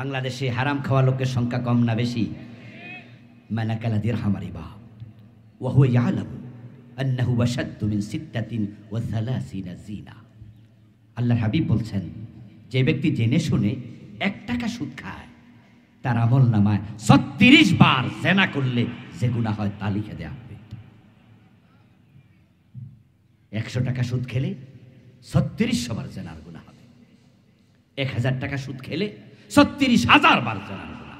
বাংলাদেশে হারাম খাওয়া লোকের সংখ্যা কম না বেশি মালাকালা হামারি বা ওয়াহু ইয়ালাম আন্নাহু ওয়াসাদ্দু মিন সিত্তাতিন ওয়া সালাসিনা জিনা আল্লাহ হাবিব বলছেন যে ব্যক্তি জেনে শুনে এক টাকা সুদ খায় তার আমল নামায় ছত্রিশ বার সেনা করলে যে গুণা হয় তা লিখে দেয়া হবে একশো টাকা সুদ খেলে ছত্রিশ সবার জেনার গুণা হবে এক হাজার টাকা সুদ খেলে ছত্রিশ হাজার বার জানার গুণা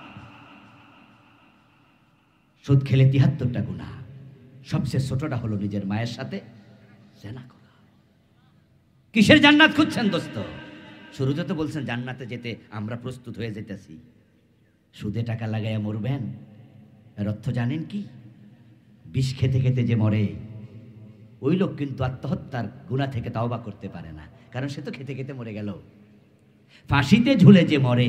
সুদ খেলে তিহাত্তরটা গুণা সবচেয়ে ছোটটা হলো নিজের মায়ের সাথে জেনা করা কিসের জান্নাত খুঁজছেন দোস্ত শুরুতে তো বলছেন জান্নাতে যেতে আমরা প্রস্তুত হয়ে যেতেছি সুদে টাকা লাগাইয়া মরবেন এর অর্থ জানেন কি বিষ খেতে খেতে যে মরে ওই লোক কিন্তু আত্মহত্যার গুণা থেকে তাওবা করতে পারে না কারণ সে তো খেতে খেতে মরে গেল ফাঁসিতে ঝুলে যে মরে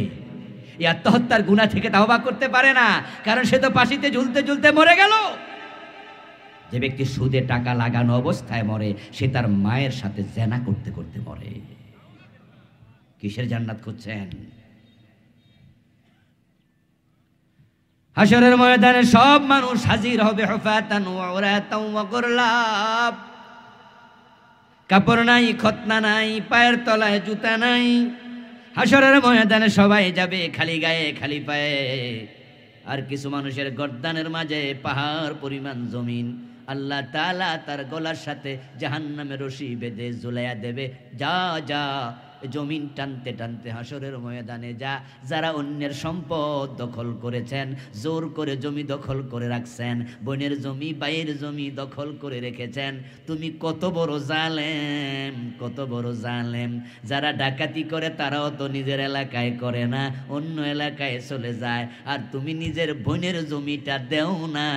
এই আত্মহত্যার গুণা থেকে তাওবা করতে পারে না কারণ সে তো ফাঁসিতে ঝুলতে ঝুলতে মরে গেল যে ব্যক্তি সুদে টাকা লাগানো অবস্থায় মরে সে তার মায়ের সাথে জেনা করতে করতে মরে কিসের জান্নাত খুঁজছেন হাসরের ময়দানে সব মানুষ হাজির হবে কাপড় নাই খতনা নাই পায়ের তলায় জুতা নাই হাসরের ময়দানে সবাই যাবে খালি গায়ে খালি পায়ে আর কিছু মানুষের গর্দানের মাঝে পাহাড় পরিমাণ জমিন আল্লাহ তালা তার গলার সাথে জাহান্নামে রশি বেঁধে জুলাইয়া দেবে যা যা জমিন টানতে টানতে হাসরের ময়দানে যা যারা অন্যের সম্পদ দখল করেছেন জোর করে জমি দখল করে রাখছেন বোনের জমি বাইয়ের জমি দখল করে রেখেছেন তুমি কত বড় জালেম কত বড় জালেম যারা ডাকাতি করে তারাও তো নিজের এলাকায় করে না অন্য এলাকায় চলে যায় আর তুমি নিজের বোনের জমিটা দেও না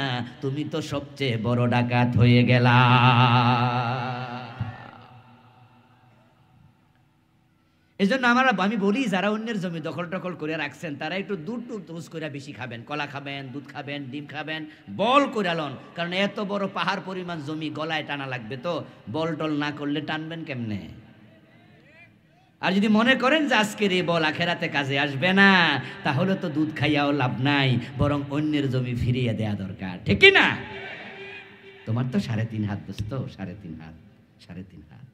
তুমি তো সবচেয়ে বড় ডাকাত হয়ে গেলা এই জন্য আমার আমি বলি যারা অন্যের জমি দখল টখল করে রাখছেন তারা একটু দুধ টুধ ধুস করে বেশি খাবেন কলা খাবেন দুধ খাবেন ডিম খাবেন বল করে লন কারণ এত বড় পাহাড় পরিমাণ জমি গলায় টানা লাগবে তো বল টল না করলে টানবেন কেমনে আর যদি মনে করেন যে আজকের এই বল আখেরাতে কাজে আসবে না তাহলে তো দুধ খাইয়াও লাভ নাই বরং অন্যের জমি ফিরিয়ে দেয়া দরকার ঠিক না তোমার তো সাড়ে তিন হাত দোস্ত সাড়ে তিন হাত সাড়ে তিন হাত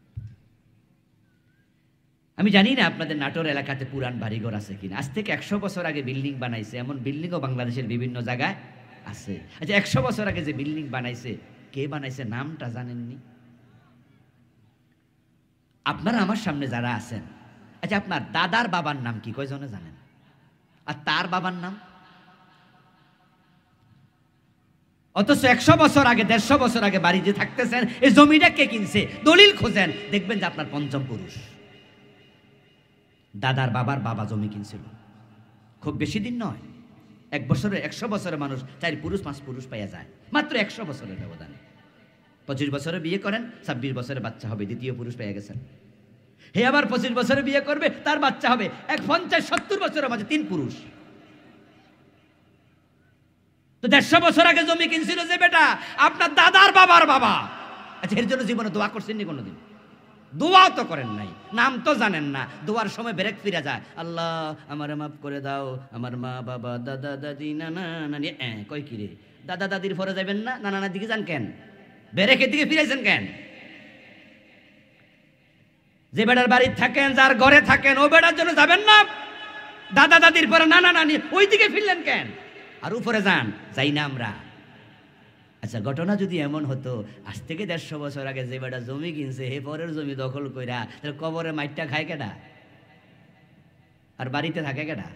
আমি জানি না আপনাদের নাটোর এলাকাতে পুরান বাড়িঘর আছে কিনা আজ থেকে একশো বছর আগে বিল্ডিং বানাইছে এমন বিল্ডিংও বাংলাদেশের বিভিন্ন জায়গায় আছে আচ্ছা একশো বছর আগে যে বিল্ডিং বানাইছে কে বানাইছে নামটা জানেননি আপনারা আমার সামনে যারা আছেন আচ্ছা আপনার দাদার বাবার নাম কি কয়জনে জানেন আর তার বাবার নাম অথচ একশো বছর আগে দেড়শো বছর আগে বাড়ি যে থাকতেছেন এই জমিটা কে কিনছে দলিল খোঁজেন দেখবেন যে আপনার পঞ্চম পুরুষ দাদার বাবার বাবা জমি কিনছিল খুব বেশি দিন নয় এক বছরে একশো বছরের মানুষ চার পুরুষ পাঁচ পুরুষ পাইয়া যায় মাত্র একশো বছরের ব্যবধানে পঁচিশ বছরে বিয়ে করেন ছাব্বিশ বছরে বাচ্চা হবে দ্বিতীয় পুরুষ পেয়ে গেছেন হে আবার পঁচিশ বছরে বিয়ে করবে তার বাচ্চা হবে এক পঞ্চাশ সত্তর বছরের মাঝে তিন পুরুষ তো দেড়শো বছর আগে জমি কিনছিল যে বেটা আপনার দাদার বাবার বাবা আচ্ছা এর জন্য জীবনে দোয়া করছেন নি কোনোদিন দোয়া তো করেন নাই নাম তো জানেন না দোয়ার সময় ব্রেক ফিরে যায় আল্লাহ আমার মাফ করে দাও আমার মা বাবা দাদা দাদি নানা নানি এ কই কিরে দাদা দাদির পরে যাবেন না নানা নানার দিকে যান কেন ব্রেকের দিকে ফিরেছেন কেন যে বেড়ার বাড়ি থাকেন যার ঘরে থাকেন ও বেড়ার জন্য যাবেন না দাদা দাদির পরে নানা নানি ওই দিকে ফিরলেন কেন আর উপরে যান যাই না আমরা আচ্ছা ঘটনা যদি এমন হতো আজ থেকে দেড়শো বছর আগে যে বেটা জমি কিনছে হে পরের জমি দখল কইরা তাহলে কবরে মাইটটা খায় কেটা আর বাড়িতে থাকে কেটা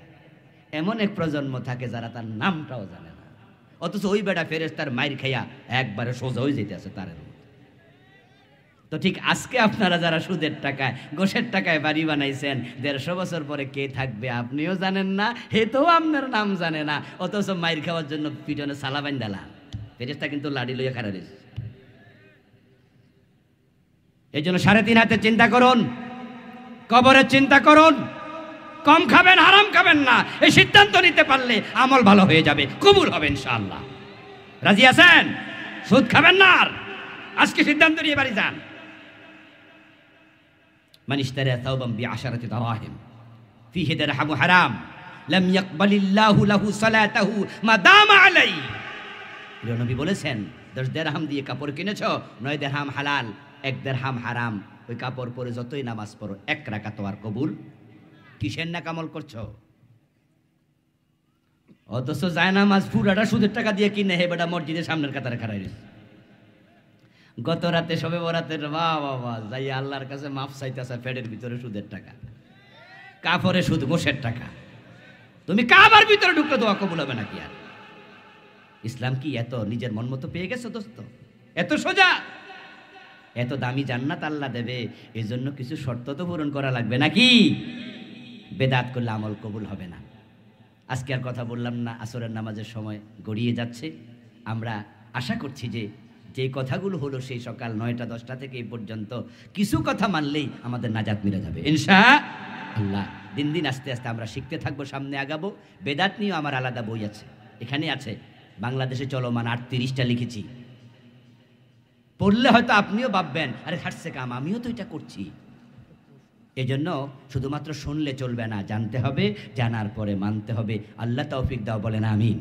এমন এক প্রজন্ম থাকে যারা তার নামটাও জানে না অথচ ওই বেটা ফেরেস তার মায়ের খাইয়া একবারে সোজা হয়ে যেতে আছে তার তো ঠিক আজকে আপনারা যারা সুদের টাকায় গোসের টাকায় বাড়ি বানাইছেন দেড়শো বছর পরে কে থাকবে আপনিও জানেন না তো আপনার নাম জানে না অথচ মায়ের খাওয়ার জন্য পিটনে সালা দেলা ফেরেস্তা কিন্তু লাড়ি লইয়া খারা রয়েছে এই জন্য সাড়ে তিন হাতে চিন্তা করুন কবরের চিন্তা করুন কম খাবেন আরাম খাবেন না এই সিদ্ধান্ত নিতে পারলে আমল ভালো হয়ে যাবে কবুল হবে ইনশাআল্লাহ রাজি আছেন সুদ খাবেন না আর আজকে সিদ্ধান্ত নিয়ে বাড়ি যান من اشترى ثوبا بعشرة دراهم فيه درهم حرام হারাম লাম ইয়াকবালিল্লাহু লাহু সালাতাহু মা দামা আলাইহি প্রিয়নবী বলেছেন দশ দেড়হাম দিয়ে কাপড় কিনেছ নয় দেড়হাম হালাল এক দেড়হাম হারাম ওই কাপড় পরে যতই নামাজ পড়ো এক রাখা তোমার কবুল কিসের না কামল করছো অথচ যায় না মাছ ফুরাটা সুদের টাকা দিয়ে কিনে হে বেটা মসজিদের সামনের কাতারে খারাই গত রাতে সবে বরাতের বা বাবা যাই আল্লাহর কাছে মাফ চাইতেছে ফ্যাডের ভিতরে সুদের টাকা কাপড়ে সুদ ঘোষের টাকা তুমি কাবার ভিতরে ঢুকতে দোয়া কবুল হবে নাকি আর ইসলাম কি এত নিজের মন মতো পেয়ে গেছো দোস্ত এত সোজা এত দামি জান্নাত আল্লাহ দেবে এজন্য কিছু শর্ত তো পূরণ করা লাগবে নাকি বেদাত করলে আমল কবুল হবে না আজকে আর কথা বললাম না আসরের নামাজের সময় গড়িয়ে যাচ্ছে আমরা আশা করছি যে যে কথাগুলো হলো সেই সকাল নয়টা দশটা থেকে এই পর্যন্ত কিছু কথা মানলেই আমাদের নাজাত মিলে যাবে ইনশা আল্লাহ দিন দিন আস্তে আস্তে আমরা শিখতে থাকবো সামনে আগাবো বেদাত নিয়েও আমার আলাদা বই আছে এখানে আছে বাংলাদেশে চলমান আটত্রিশটা লিখেছি পড়লে হয়তো আপনিও ভাববেন আরে হাটসে কাম আমিও তো এটা করছি এজন্য শুধুমাত্র শুনলে চলবে না জানতে হবে জানার পরে মানতে হবে আল্লাহ তৌফিক দাও বলেন আমিন